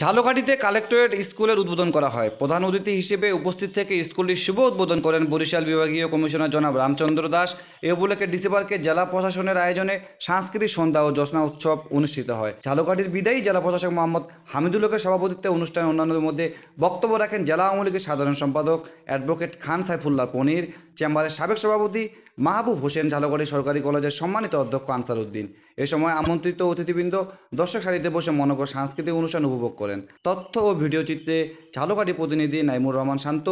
ঝালকাঠিতে collectorate স্কুলের উদ্বোধন করা হয় প্রধান অতিথি হিসেবে উপস্থিত থেকে স্কুলটির শুভ উদ্বোধন করেন বরিশাল বিভাগীয় কমিশনার জনাব রামচন্দ্র দাস এ উপলক্ষে ডিসেম্বরকে জেলা প্রশাসনের আয়োজনে সাংস্কৃতিক সন্ধ্যা ও জশ্না উৎসব অনুষ্ঠিত হয় ঝালকাঠির বিদায়ী জেলা প্রশাসক মোহাম্মদ হামিদুল্লাহকে সভাপতিত্বে অনুষ্ঠানে অন্যান্যদের মধ্যে বক্তব্য রাখেন জেলা আওয়ামী লীগের সাধারণ সম্পাদক অ্যাডভোকেট খান সাইফুল্লাহ পনির চেম্বারের সাবেক সভাপতি মাহবুব হোসেন ঝালগড়ি সরকারি কলেজের সম্মানিত অধ্যক্ষ আনসার উদ্দিন এ সময় আমন্ত্রিত অতিথিবৃন্দ দর্শক সারিতে বসে মনোগর সাংস্কৃতিক অনুষ্ঠান উপভোগ করেন তথ্য ও ভিডিও চিত্রে ঝালকাঠি প্রতিনিধি নাইমুর রহমান শান্ত